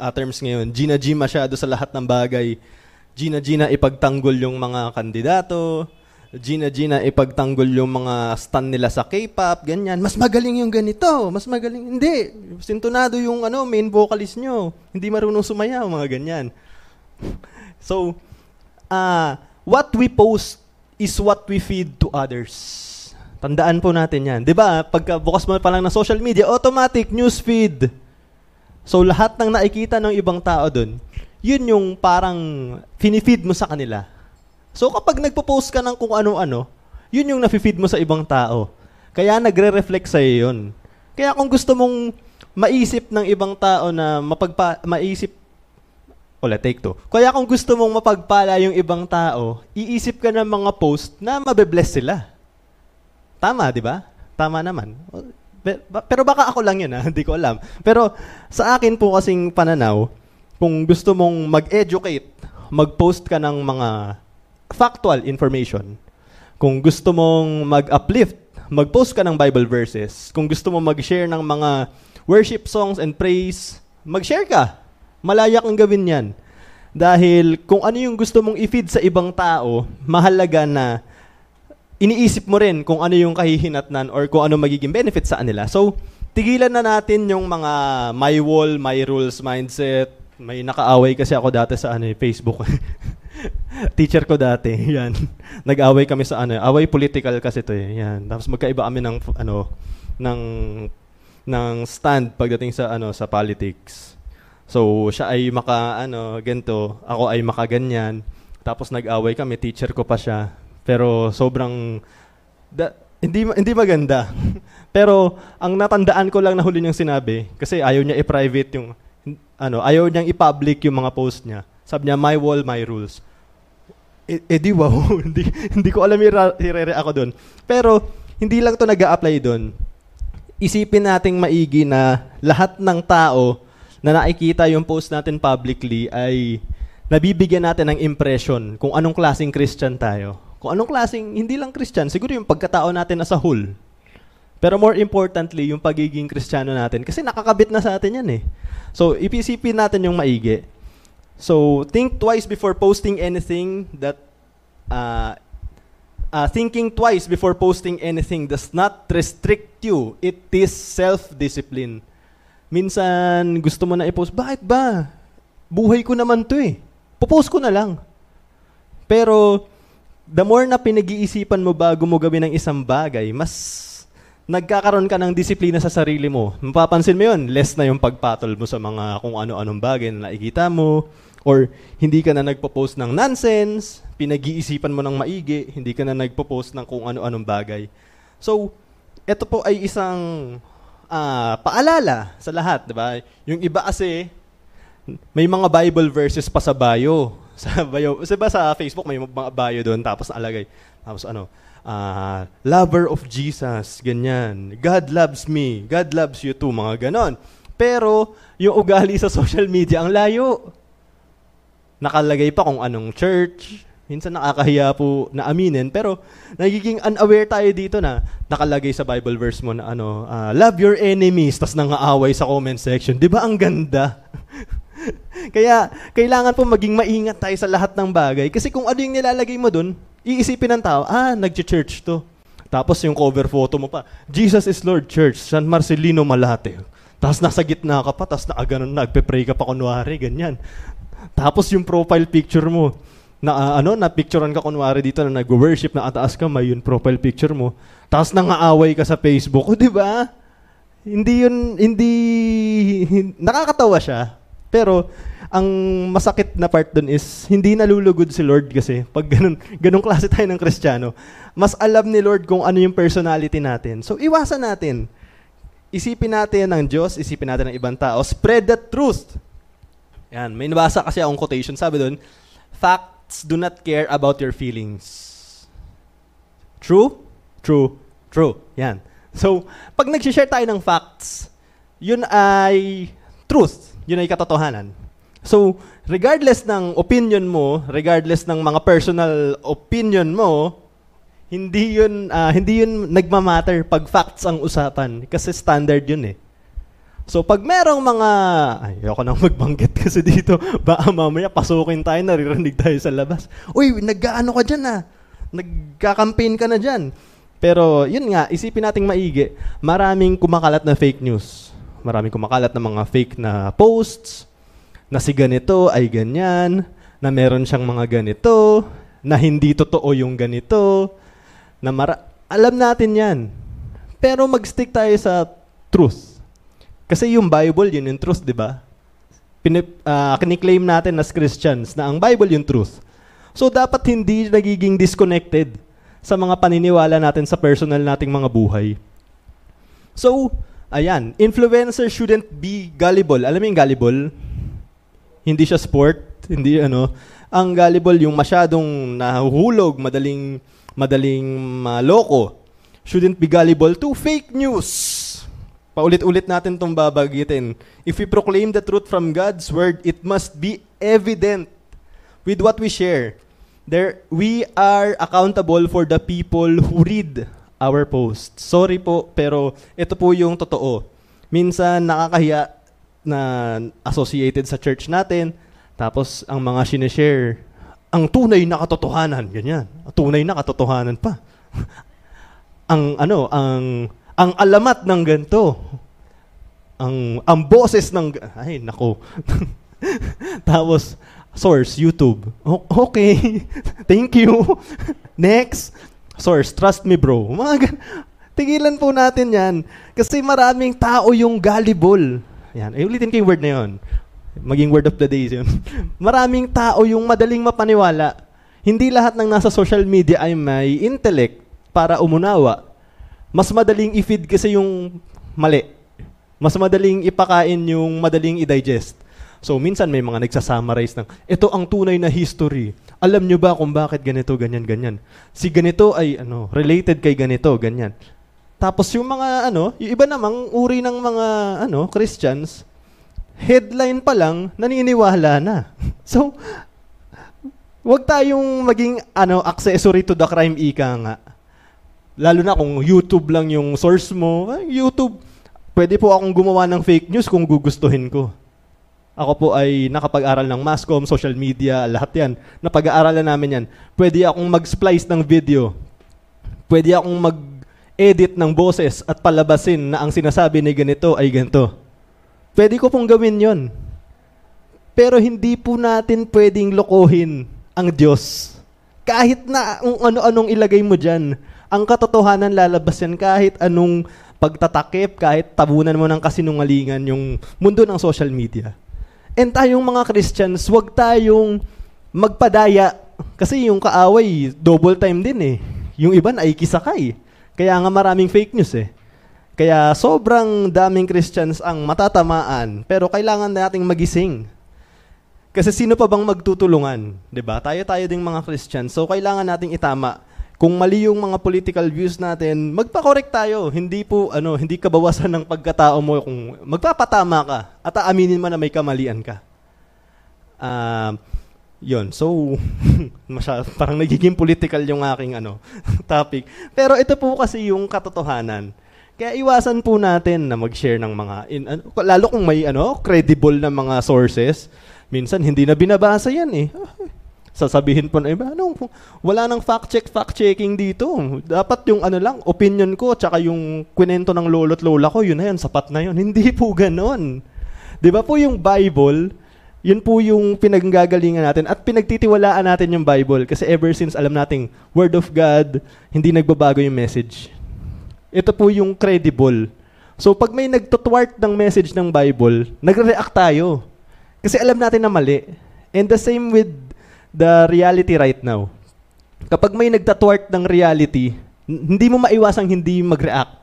uh, terms ngayon. Gina G masyado sa lahat ng bagay. Gina G na ipagtanggol yung mga kandidato. Gina G na ipagtanggol yung mga stan nila sa K-pop, ganyan. Mas magaling yung ganito, mas magaling. Hindi, sintonado yung ano, main vocalist nyo. Hindi marunong sumayaw, mga ganyan. So, uh, what we post is what we feed to others. Tandaan po natin yan. Di ba? Pagka bukas mo pa lang ng social media, automatic newsfeed. So lahat ng nakikita ng ibang tao dun, yun yung parang finifeed mo sa kanila. So kapag nagpo-post ka ng kung ano-ano, yun yung nafe-feed mo sa ibang tao. Kaya nagre-reflect sa'yo yun. Kaya kung gusto mong maisip ng ibang tao na mapagpa maisip Ola, take to. Kaya kung gusto mong mapagpala yung ibang tao, iisip ka ng mga post na mabe-bless sila. Tama, di ba? Tama naman. Pero baka ako lang yun, ha? Ah. [laughs] hindi ko alam. Pero sa akin po kasing pananaw, kung gusto mong mag-educate, mag-post ka ng mga factual information. Kung gusto mong mag-uplift, mag-post ka ng Bible verses. Kung gusto mong mag-share ng mga worship songs and praise, mag-share ka. Malaya kang gawin yan. Dahil kung ano yung gusto mong i-feed sa ibang tao, mahalaga na iniisip mo rin kung ano yung kahihinatnan or kung ano magiging benefit sa nila. So, tigilan na natin yung mga my wall, my rules mindset. May nakaaway kasi ako dati sa ano, eh, Facebook. [laughs] Teacher ko dati, [laughs] yan. Nag-away kami sa ano, eh, away political kasi to eh. Yan. Tapos magkaiba kami ng ano ng ng stand pagdating sa ano sa politics. So, siya ay maka ano, ganto, ako ay makaganyan. Tapos nag-away kami, teacher ko pa siya. Pero sobrang da, hindi hindi maganda. [laughs] Pero ang natandaan ko lang na huli niyang sinabi kasi ayaw niya i-private yung ano, ayaw niyang i-public yung mga post niya. Sabi niya, my wall, my rules. E, eh di wow, [laughs] hindi, hindi ko alam i ako doon. Pero, hindi lang to nag apply doon. Isipin nating maigi na lahat ng tao na nakikita yung post natin publicly ay nabibigyan natin ng impression kung anong klaseng Christian tayo kung anong klaseng, hindi lang Christian, siguro yung pagkatao natin as a whole. Pero more importantly, yung pagiging Kristiyano natin. Kasi nakakabit na sa atin yan eh. So, ipisipin natin yung maigi. So, think twice before posting anything that uh, uh, thinking twice before posting anything does not restrict you. It is self-discipline. Minsan, gusto mo na i-post, bakit ba? Buhay ko naman to eh. Popost ko na lang. Pero, the more na pinag-iisipan mo bago mo gawin ang isang bagay, mas nagkakaroon ka ng disiplina sa sarili mo. Mapapansin mo yun, less na yung pagpatol mo sa mga kung ano-anong bagay na nakikita mo, or hindi ka na nagpo-post ng nonsense, pinag-iisipan mo ng maigi, hindi ka na nagpo-post ng kung ano-anong bagay. So, ito po ay isang uh, paalala sa lahat, di ba? Yung iba kasi, may mga Bible verses pa sa bio sa bio, sa ba sa Facebook may mga bio doon tapos nalagay. Tapos ano, uh, lover of Jesus, ganyan. God loves me, God loves you too, mga ganon. Pero yung ugali sa social media ang layo. Nakalagay pa kung anong church. Minsan nakakahiya po na aminin, pero nagiging unaware tayo dito na nakalagay sa Bible verse mo na ano, uh, love your enemies, tas nangaaway sa comment section. Di ba ang ganda? [laughs] [laughs] Kaya, kailangan po maging maingat tayo sa lahat ng bagay. Kasi kung ano yung nilalagay mo doon, iisipin ng tao, ah, nag-church to. Tapos yung cover photo mo pa, Jesus is Lord Church, San Marcelino Malate. Tapos nasa gitna ka pa, tapos na ganun, nagpe-pray ka pa kunwari, ganyan. Tapos yung profile picture mo, na uh, ano, na picturean ka kunwari dito na nagwo-worship, na ataas ka, may yun profile picture mo. Tapos nangaaway ka sa Facebook, oh, [laughs] di ba? Hindi yun, hindi, nakakatawa siya, pero, ang masakit na part dun is, hindi nalulugod si Lord kasi pag ganun, ganung klase tayo ng Kristiyano, Mas alam ni Lord kung ano yung personality natin. So, iwasan natin. Isipin natin ng Diyos, isipin natin ng ibang tao. Spread the truth. Yan. May nabasa kasi akong quotation. Sabi dun, facts do not care about your feelings. True? True. True. Yan. So, pag nag-share tayo ng facts, yun ay truth yun ay katotohanan. So, regardless ng opinion mo, regardless ng mga personal opinion mo, hindi yun uh, hindi yun nagmamatter pag facts ang usapan kasi standard yun eh. So pag merong mga, ayoko nang magbanggit [laughs] kasi dito, baka mamaya pasukin tayo, naririnig tayo sa labas. Uy, nag-ano ka dyan ah? Nagka-campaign ka na dyan. Pero yun nga, isipin nating maigi, maraming kumakalat na fake news maraming kumakalat ng mga fake na posts, na si ganito ay ganyan, na meron siyang mga ganito, na hindi totoo yung ganito, na mara- alam natin yan. Pero magstick tayo sa truth. Kasi yung Bible, yun yung truth, di ba? Pinip, uh, ah, kiniklaim natin as Christians na ang Bible yung truth. So dapat hindi nagiging disconnected sa mga paniniwala natin sa personal nating mga buhay. So, Ayan, influencer shouldn't be gullible. Alam mo yung gullible? Hindi siya sport, hindi ano. Ang gullible yung masyadong nahuhulog, madaling madaling maloko. Shouldn't be gullible to fake news. Paulit-ulit natin tong babagitin. If we proclaim the truth from God's word, it must be evident with what we share. There we are accountable for the people who read our post. Sorry po, pero ito po yung totoo. Minsan nakakahiya na associated sa church natin, tapos ang mga sinishare, ang tunay na katotohanan, ganyan. Tunay na katotohanan pa. [laughs] ang ano, ang ang alamat ng ganto. Ang ang boses ng ay nako. [laughs] tapos source YouTube. O- okay. [laughs] Thank you. Next. Source, trust me bro. [laughs] Mga Tigilan po natin yan. Kasi maraming tao yung gullible. Yan. Ay, eh, ulitin ko yung word na yun. Maging word of the day yun. [laughs] maraming tao yung madaling mapaniwala. Hindi lahat ng nasa social media ay may intellect para umunawa. Mas madaling i-feed kasi yung mali. Mas madaling ipakain yung madaling i-digest. So, minsan may mga nagsasummarize ng, ito ang tunay na history. Alam nyo ba kung bakit ganito, ganyan, ganyan? Si ganito ay ano, related kay ganito, ganyan. Tapos yung mga ano, yung iba namang uri ng mga ano, Christians, headline pa lang naniniwala na. [laughs] so, wag tayong maging ano, accessory to the crime ika nga. Lalo na kung YouTube lang yung source mo, YouTube. Pwede po akong gumawa ng fake news kung gugustuhin ko. Ako po ay nakapag-aral ng mascom, social media, lahat yan. Napag-aaralan namin yan. Pwede akong mag-splice ng video. Pwede akong mag-edit ng boses at palabasin na ang sinasabi ni ganito ay ganito. Pwede ko pong gawin yon. Pero hindi po natin pwedeng lokohin ang Diyos. Kahit na kung ano-anong ilagay mo dyan, ang katotohanan lalabas yan kahit anong pagtatakip, kahit tabunan mo ng kasinungalingan yung mundo ng social media. And tayong mga Christians, wag tayong magpadaya kasi yung kaaway, double time din eh. Yung iba na ikisakay. Kaya nga maraming fake news eh. Kaya sobrang daming Christians ang matatamaan, pero kailangan nating magising. Kasi sino pa bang magtutulungan? 'Di ba? Tayo-tayo ding mga Christians. So kailangan nating itama kung mali yung mga political views natin, magpa-correct tayo. Hindi po ano, hindi kabawasan ng pagkatao mo kung magpapatama ka at aaminin mo na may kamalian ka. Uh, yun. So, [laughs] masyad, parang nagiging political yung aking ano, [laughs] topic. Pero ito po kasi yung katotohanan. Kaya iwasan po natin na mag-share ng mga in, ano, lalo kung may ano, credible na mga sources. Minsan hindi na binabasa 'yan eh. [laughs] sasabihin po na iba, ano, wala nang fact-check, fact-checking dito. Dapat yung ano lang, opinion ko, tsaka yung kwento ng lolo't lola ko, yun na yun, sapat na yun. [laughs] Hindi po ganon. Di ba po yung Bible, yun po yung pinaggagalingan natin at pinagtitiwalaan natin yung Bible kasi ever since alam natin, Word of God, hindi nagbabago yung message. Ito po yung credible. So pag may nagtutwart ng message ng Bible, nagre-react tayo. Kasi alam natin na mali. And the same with the reality right now. Kapag may nagtatwerk ng reality, hindi mo maiwasang hindi mag-react.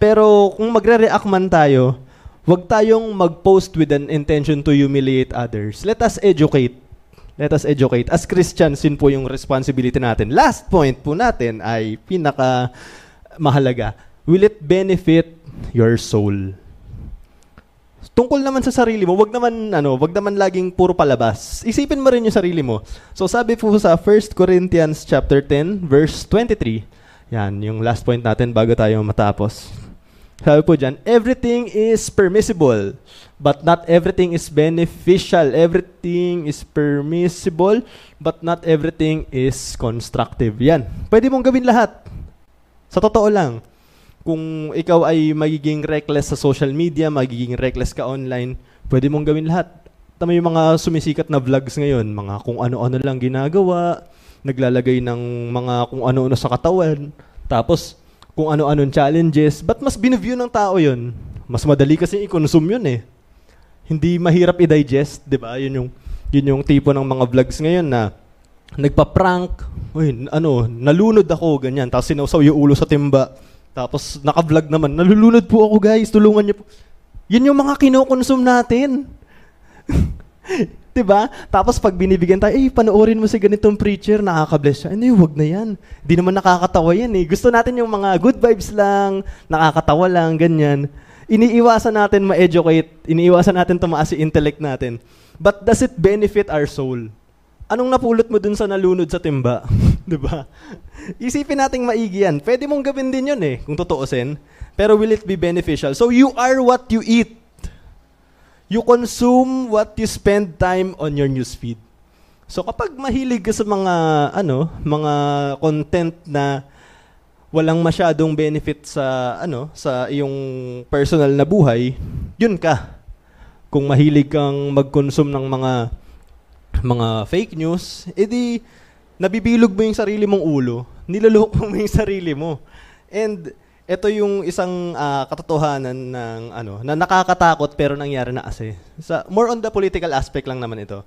Pero kung magre-react man tayo, wag tayong mag-post with an intention to humiliate others. Let us educate. Let us educate. As Christians, yun po yung responsibility natin. Last point po natin ay pinaka mahalaga. Will it benefit your soul? tungkol naman sa sarili mo, wag naman ano, wag naman laging puro palabas. Isipin mo rin yung sarili mo. So sabi po sa 1 Corinthians chapter 10 verse 23. Yan, yung last point natin bago tayo matapos. Sabi po dyan, everything is permissible, but not everything is beneficial. Everything is permissible, but not everything is constructive. Yan. Pwede mong gawin lahat. Sa totoo lang kung ikaw ay magiging reckless sa social media, magiging reckless ka online, pwede mong gawin lahat. Tama yung mga sumisikat na vlogs ngayon, mga kung ano-ano lang ginagawa, naglalagay ng mga kung ano-ano sa katawan, tapos kung ano-ano challenges, but mas biniview ng tao yon Mas madali kasi i-consume yun eh. Hindi mahirap i-digest, di ba? Yun yung, yun yung tipo ng mga vlogs ngayon na nagpa-prank, uy, ano, nalunod ako, ganyan, tapos sinawsaw yung ulo sa timba tapos naka-vlog naman, nalulunod po ako guys, tulungan niyo po. Yan yung mga kinokonsum natin. [laughs] 'Di ba? Tapos pag binibigyan tayo, eh panoorin mo si ganitong preacher, nakaka-bless siya. Ano yung wag na 'yan? Hindi naman nakakatawa 'yan eh. Gusto natin yung mga good vibes lang, nakakatawa lang, ganyan. Iniiwasan natin ma-educate, iniiwasan natin tumaas si intellect natin. But does it benefit our soul? anong napulot mo dun sa nalunod sa timba? [laughs] 'Di ba? Isipin nating maigi yan. Pwede mong gawin din yun eh, kung totoosin. Pero will it be beneficial? So you are what you eat. You consume what you spend time on your newsfeed. So kapag mahilig ka sa mga ano, mga content na walang masyadong benefit sa ano, sa iyong personal na buhay, 'yun ka. Kung mahilig kang mag-consume ng mga mga fake news, edi nabibilog mo yung sarili mong ulo, nilalok mo yung sarili mo. And ito yung isang uh, katotohanan ng ano na nakakatakot pero nangyari na kasi. Sa more on the political aspect lang naman ito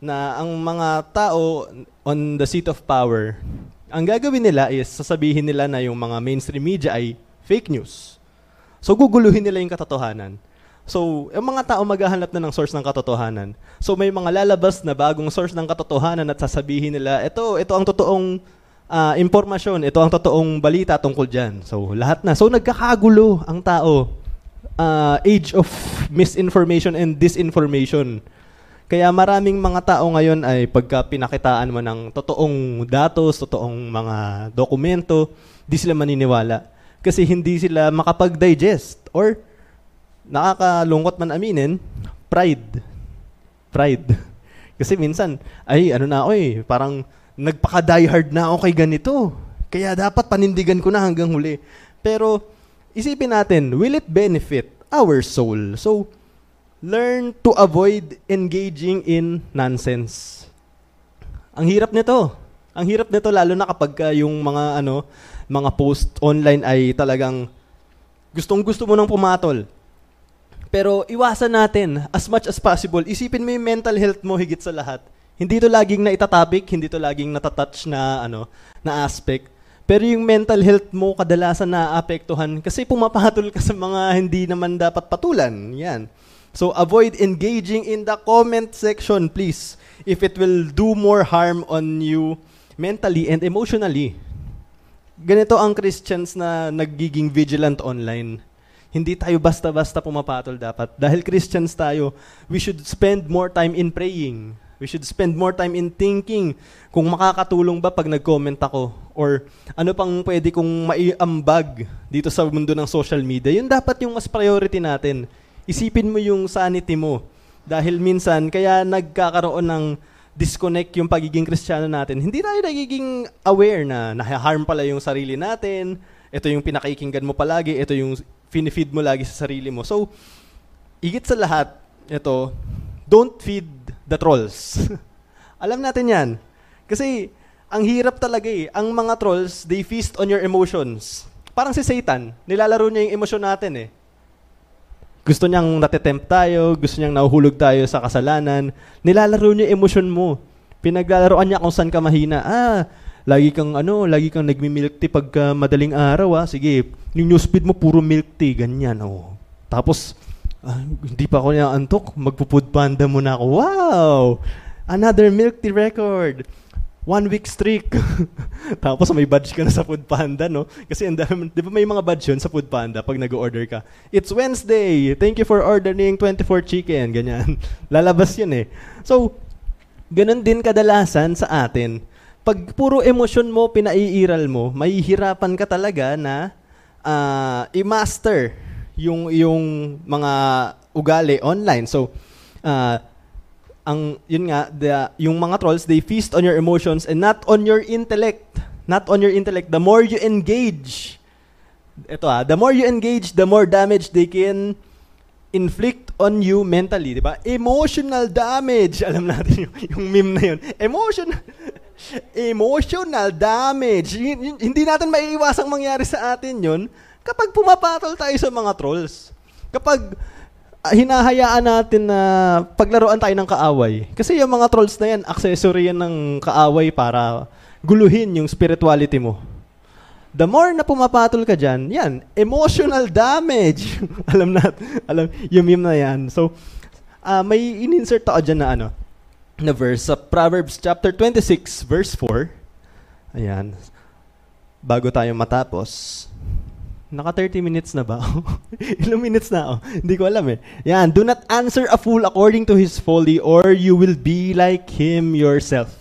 na ang mga tao on the seat of power, ang gagawin nila is sasabihin nila na yung mga mainstream media ay fake news. So guguluhin nila yung katotohanan. So, yung mga tao maghahanap na ng source ng katotohanan. So, may mga lalabas na bagong source ng katotohanan at sasabihin nila, ito, ito ang totoong uh, impormasyon, ito ang totoong balita tungkol dyan. So, lahat na. So, nagkakagulo ang tao. Uh, age of misinformation and disinformation. Kaya maraming mga tao ngayon ay pagka pinakitaan mo ng totoong datos, totoong mga dokumento, di sila maniniwala. Kasi hindi sila makapag-digest or nakakalungkot man aminin, pride. Pride. [laughs] Kasi minsan, ay, ano na ako eh, parang nagpaka-diehard na ako kay ganito. Kaya dapat panindigan ko na hanggang huli. Pero, isipin natin, will it benefit our soul? So, learn to avoid engaging in nonsense. Ang hirap nito. Ang hirap nito lalo na kapag uh, yung mga ano, mga post online ay talagang gustong gusto mo nang pumatol pero iwasan natin as much as possible. Isipin mo yung mental health mo higit sa lahat. Hindi to laging na itatabik, hindi to laging natatouch na ano, na aspect. Pero yung mental health mo kadalasan naaapektuhan kasi pumapatol ka sa mga hindi naman dapat patulan. Yan. So avoid engaging in the comment section please if it will do more harm on you mentally and emotionally. Ganito ang Christians na nagiging vigilant online hindi tayo basta-basta pumapatol dapat. Dahil Christians tayo, we should spend more time in praying. We should spend more time in thinking kung makakatulong ba pag nag-comment ako or ano pang pwede kong maiambag dito sa mundo ng social media. Yun dapat yung mas priority natin. Isipin mo yung sanity mo. Dahil minsan, kaya nagkakaroon ng disconnect yung pagiging kristyano natin. Hindi tayo nagiging aware na nahaharm pala yung sarili natin. Ito yung pinakikinggan mo palagi. Ito yung fine-feed mo lagi sa sarili mo. So, igit sa lahat, ito, don't feed the trolls. [laughs] Alam natin yan. Kasi, ang hirap talaga eh. Ang mga trolls, they feast on your emotions. Parang si Satan, nilalaro niya yung emosyon natin eh. Gusto niyang natetempt tayo, gusto niyang nahuhulog tayo sa kasalanan. Nilalaro niya yung emosyon mo. Pinaglalaroan niya kung saan ka mahina. Ah, Lagi kang ano, lagi kang nagmi-milk tea pagka madaling araw ah. Sige, yung newsfeed mo puro milk tea, ganyan oh. Tapos ah, hindi pa ako na antok, magpo-food panda muna ako. Wow! Another milk tea record. One week streak. [laughs] Tapos may badge ka na sa Food Panda, no? Kasi and, um, di ba may mga badge yun sa Food Panda pag nag-order ka? It's Wednesday! Thank you for ordering 24 chicken. Ganyan. [laughs] Lalabas yun eh. So, ganun din kadalasan sa atin pag puro emosyon mo, pinaiiral mo, mahihirapan ka talaga na uh, i-master yung, yung mga ugali online. So, uh, ang, yun nga, the, yung mga trolls, they feast on your emotions and not on your intellect. Not on your intellect. The more you engage, ito ah, the more you engage, the more damage they can inflict on you mentally, di ba? Emotional damage. [laughs] Alam natin yung, yung meme na yun. Emotional. [laughs] Emotional damage. Hindi natin maiiwasang mangyari sa atin yun kapag pumapatol tayo sa mga trolls. Kapag ah, hinahayaan natin na paglaruan tayo ng kaaway. Kasi yung mga trolls na yan, accessory yan ng kaaway para guluhin yung spirituality mo. The more na pumapatol ka dyan, yan, emotional damage. [laughs] alam na, alam, yung meme na yan. So, uh, may in-insert ako dyan na ano, na verse sa Proverbs chapter 26 verse 4. Ayan. Bago tayo matapos, naka 30 minutes na ba? [laughs] Ilang minutes na ako? Hindi ko alam eh. Yan, do not answer a fool according to his folly or you will be like him yourself.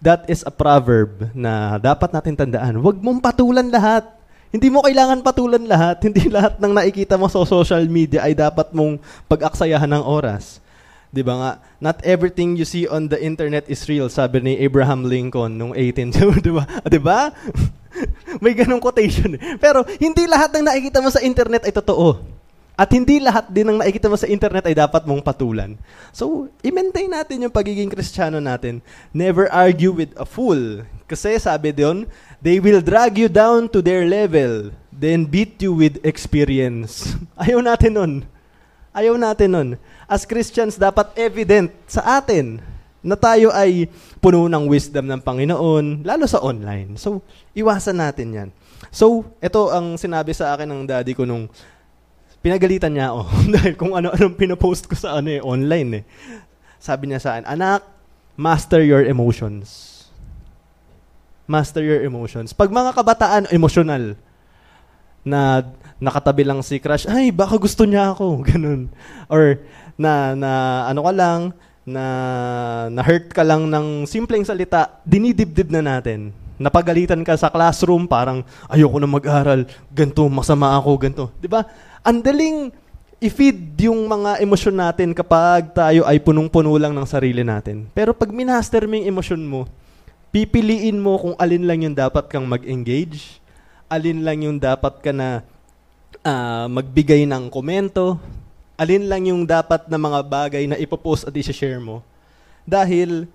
That is a proverb na dapat natin tandaan. Huwag mong patulan lahat. Hindi mo kailangan patulan lahat. [laughs] Hindi lahat ng nakikita mo sa social media ay dapat mong pag-aksayahan ng oras 'di ba nga? Not everything you see on the internet is real, sabi ni Abraham Lincoln nung 18, [laughs] 'di ba? 'Di ba? [laughs] May ganung quotation. Eh. Pero hindi lahat ng nakikita mo sa internet ay totoo. At hindi lahat din ng nakikita mo sa internet ay dapat mong patulan. So, i-maintain natin yung pagiging kristyano natin. Never argue with a fool. Kasi sabi doon, they will drag you down to their level, then beat you with experience. [laughs] Ayaw natin nun. Ayaw natin nun as Christians, dapat evident sa atin na tayo ay puno ng wisdom ng Panginoon, lalo sa online. So, iwasan natin yan. So, ito ang sinabi sa akin ng daddy ko nung pinagalitan niya ako. [laughs] Dahil kung ano-anong pinapost ko sa ano eh, online eh. Sabi niya sa akin, anak, master your emotions. Master your emotions. Pag mga kabataan, emotional na nakatabi lang si crush, ay, baka gusto niya ako, [laughs] ganun. Or, na, na ano ka lang, na na-hurt ka lang ng simpleng salita, dinidibdib na natin. Napagalitan ka sa classroom, parang ayoko na mag-aral, ganto masama ako, ganto. 'Di ba? Ang daling i-feed yung mga emosyon natin kapag tayo ay punong-puno lang ng sarili natin. Pero pag minaster mo yung emosyon mo, pipiliin mo kung alin lang yung dapat kang mag-engage, alin lang yung dapat ka na uh, magbigay ng komento, alin lang yung dapat na mga bagay na ipopost at isi-share mo. Dahil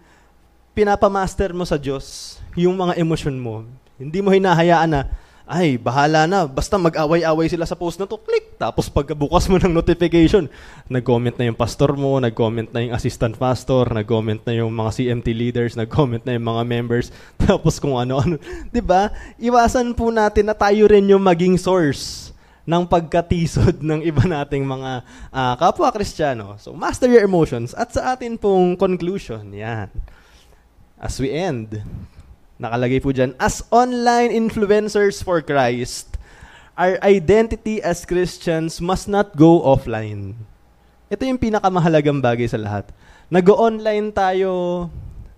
pinapamaster mo sa Diyos yung mga emosyon mo. Hindi mo hinahayaan na, ay, bahala na, basta mag-away-away sila sa post na to, click. Tapos pagkabukas mo ng notification, nag-comment na yung pastor mo, nag-comment na yung assistant pastor, nag-comment na yung mga CMT leaders, nag-comment na yung mga members, [laughs] tapos kung ano-ano. ba diba? Iwasan po natin na tayo rin yung maging source ng pagkatisod ng iba nating mga uh, kapwa Kristiyano. So, master your emotions. At sa atin pong conclusion, yan. As we end, nakalagay po dyan, as online influencers for Christ, our identity as Christians must not go offline. Ito yung pinakamahalagang bagay sa lahat. Nag-online tayo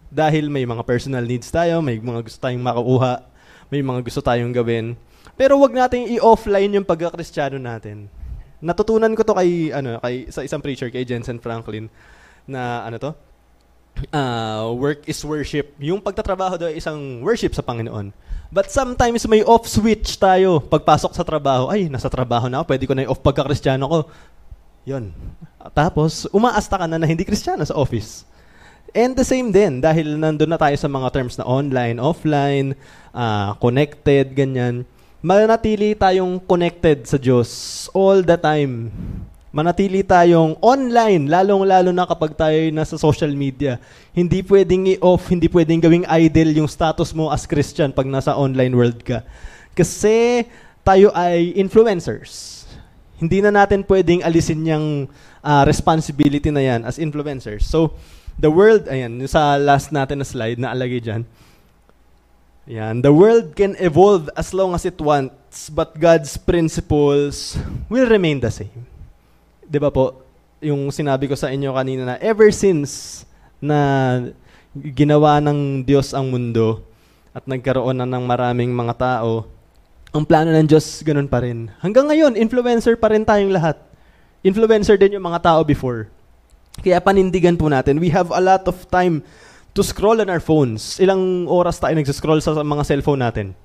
dahil may mga personal needs tayo, may mga gusto tayong makauha, may mga gusto tayong gawin pero wag nating i-offline yung pagka-Kristiyano natin. Natutunan ko to kay ano kay sa isang preacher kay Jensen Franklin na ano to? Uh, work is worship. Yung pagtatrabaho daw isang worship sa Panginoon. But sometimes may off switch tayo pagpasok sa trabaho. Ay, nasa trabaho na ako, pwede ko na i-off pagka-Kristiyano ko. Yon. Tapos, umaasta ka na na hindi Kristiyano sa office. And the same din, dahil nandun na tayo sa mga terms na online, offline, uh, connected, ganyan manatili tayong connected sa Diyos all the time. Manatili tayong online, lalong-lalo na kapag tayo nasa social media. Hindi pwedeng i-off, hindi pwedeng gawing idle yung status mo as Christian pag nasa online world ka. Kasi tayo ay influencers. Hindi na natin pwedeng alisin yung uh, responsibility na yan as influencers. So, the world, ayan, sa last natin na slide na alagay dyan, yan. The world can evolve as long as it wants, but God's principles will remain the same. ba po? Yung sinabi ko sa inyo kanina na ever since na ginawa ng Diyos ang mundo at nagkaroon na ng maraming mga tao, ang plano ng Diyos ganun pa rin. Hanggang ngayon, influencer pa rin tayong lahat. Influencer din yung mga tao before. Kaya panindigan po natin. We have a lot of time to scroll on our phones. Ilang oras tayo nagsiscroll sa mga cellphone natin?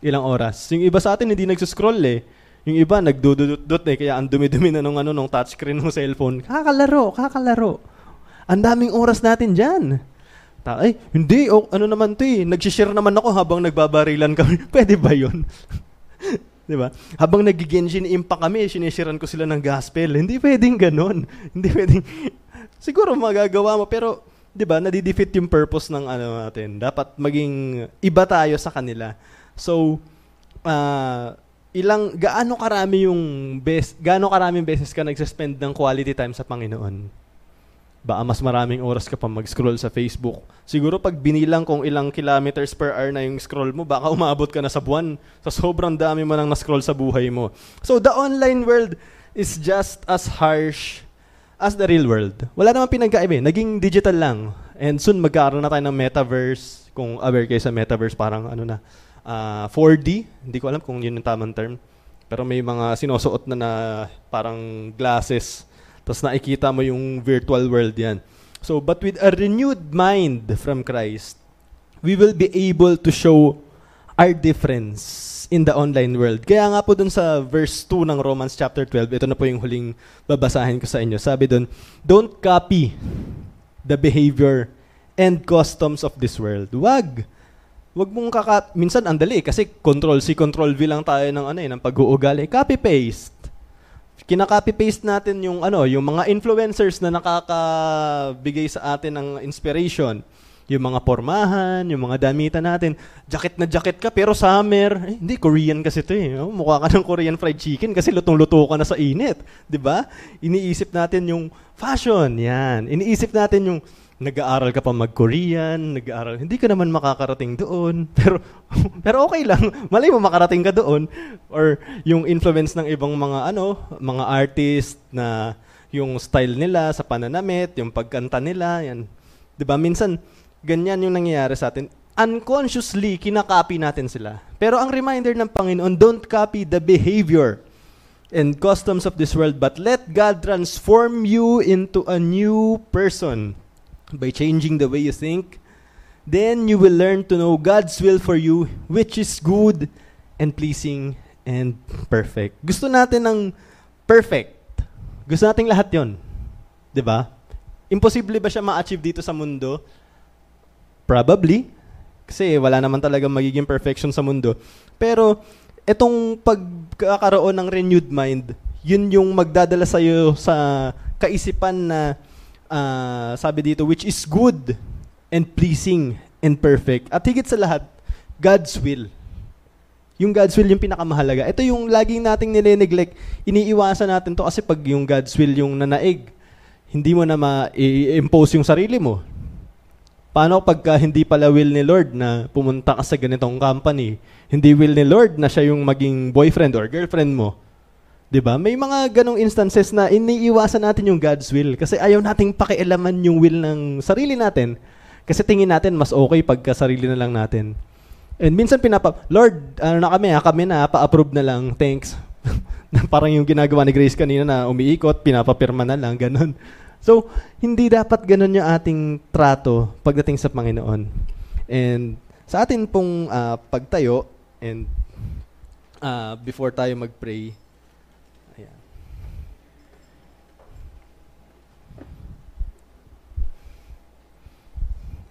Ilang oras. Yung iba sa atin hindi nagsiscroll eh. Yung iba nagdududot eh, kaya ang dumi-dumi na nung, ano, nung touchscreen ng cellphone. Kakalaro, kakalaro. Ang daming oras natin dyan. Ta- ay, hindi, o, ano naman to eh, nagsishare naman ako habang nagbabarilan kami. [laughs] Pwede ba yun? [laughs] Di ba? Habang nagigenshin impact kami, sinishiran ko sila ng gospel. Hindi pwedeng ganun. Hindi pwedeng, [laughs] siguro magagawa mo, pero 'di ba, nadidefeat yung purpose ng ano natin. Dapat maging iba tayo sa kanila. So, uh, ilang gaano karami yung best gaano karaming beses ka nagse-spend ng quality time sa Panginoon? Baka mas maraming oras ka pa mag-scroll sa Facebook. Siguro pag binilang kung ilang kilometers per hour na yung scroll mo, baka umabot ka na sa buwan sa sobrang dami mo nang na-scroll sa buhay mo. So the online world is just as harsh as the real world, wala namang pinagkaiba. Eh. Naging digital lang. And soon magkakaroon na tayo ng metaverse. Kung aware kayo sa metaverse, parang ano na, uh, 4D. Hindi ko alam kung yun yung tamang term. Pero may mga sinusuot na na parang glasses. Tapos nakikita mo yung virtual world yan. So, but with a renewed mind from Christ, we will be able to show our difference in the online world. Kaya nga po dun sa verse 2 ng Romans chapter 12, ito na po yung huling babasahin ko sa inyo. Sabi dun, don't copy the behavior and customs of this world. Wag! Wag mong kaka... Minsan, ang dali kasi control C, control V lang tayo ng, ano, eh, ng pag-uugali. Copy-paste. Kina-copy-paste natin yung, ano, yung mga influencers na nakakabigay sa atin ng inspiration yung mga pormahan, yung mga damitan natin. Jacket na jacket ka pero summer. Eh, hindi, Korean kasi ito eh. Oh, mukha ka ng Korean fried chicken kasi lutong-luto ka na sa init. ba? Diba? Iniisip natin yung fashion. Yan. Iniisip natin yung nag-aaral ka pa mag-Korean, nag-aaral, hindi ka naman makakarating doon. [laughs] Pero, pero okay lang. Malay mo makarating ka doon. Or yung influence ng ibang mga, ano, mga artist na yung style nila sa pananamit, yung pagkanta nila, yan. 'Di ba Minsan, ganyan yung nangyayari sa atin. Unconsciously, kinakopy natin sila. Pero ang reminder ng Panginoon, don't copy the behavior and customs of this world, but let God transform you into a new person by changing the way you think. Then you will learn to know God's will for you, which is good and pleasing and perfect. Gusto natin ng perfect. Gusto natin lahat 'yon. 'Di ba? Imposible ba siya ma-achieve dito sa mundo? Probably. Kasi wala naman talaga magiging perfection sa mundo. Pero itong pagkakaroon ng renewed mind, yun yung magdadala sa iyo sa kaisipan na uh, sabi dito which is good and pleasing and perfect. At higit sa lahat, God's will. Yung God's will yung pinakamahalaga. Ito yung laging nating nile Iniiwasan natin to kasi pag yung God's will yung nanaig, hindi mo na ma-impose yung sarili mo Paano pagka hindi pala will ni Lord na pumunta ka sa ganitong company? Hindi will ni Lord na siya yung maging boyfriend or girlfriend mo. 'Di ba? May mga ganong instances na iniiwasan natin yung God's will kasi ayaw nating pakialaman yung will ng sarili natin. Kasi tingin natin mas okay pagka sarili na lang natin. And minsan pinapa Lord, ano na kami ha? Ah, kami na ah, pa-approve na lang. Thanks. [laughs] Parang yung ginagawa ni Grace kanina na umiikot, pinapapirma na lang, ganun. So, hindi dapat ganun yung ating trato pagdating sa Panginoon. And sa atin pong uh, pagtayo and uh, before tayo mag-pray, ayan.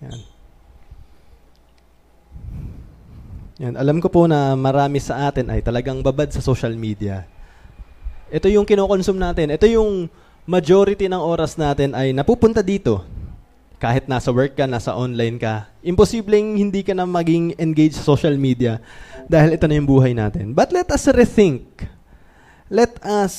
Ayan. Yan. Alam ko po na marami sa atin ay talagang babad sa social media. Ito yung kinokonsume natin. Ito yung majority ng oras natin ay napupunta dito. Kahit nasa work ka, nasa online ka, imposibleng hindi ka na maging engaged sa social media dahil ito na yung buhay natin. But let us rethink. Let us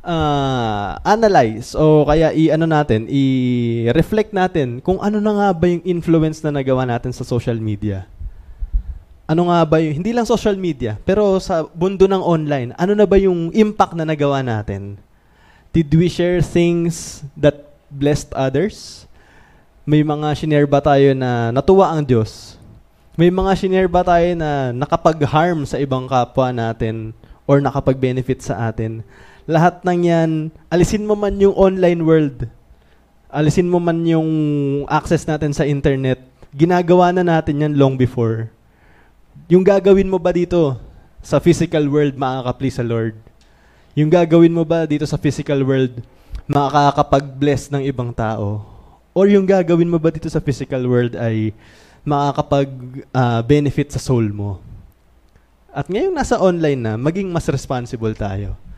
uh, analyze o kaya i-ano natin, i-reflect natin kung ano na nga ba yung influence na nagawa natin sa social media. Ano nga ba yung, hindi lang social media, pero sa bundo ng online, ano na ba yung impact na nagawa natin? Did we share things that blessed others? May mga shinare ba tayo na natuwa ang Diyos? May mga shinare ba tayo na nakapag-harm sa ibang kapwa natin or nakapag-benefit sa atin? Lahat ng yan, alisin mo man yung online world. Alisin mo man yung access natin sa internet. Ginagawa na natin yan long before. Yung gagawin mo ba dito sa physical world makaka sa Lord? Yung gagawin mo ba dito sa physical world, makakapag-bless ng ibang tao? Or yung gagawin mo ba dito sa physical world ay makakapag-benefit uh, sa soul mo? At ngayon nasa online na, maging mas responsible tayo.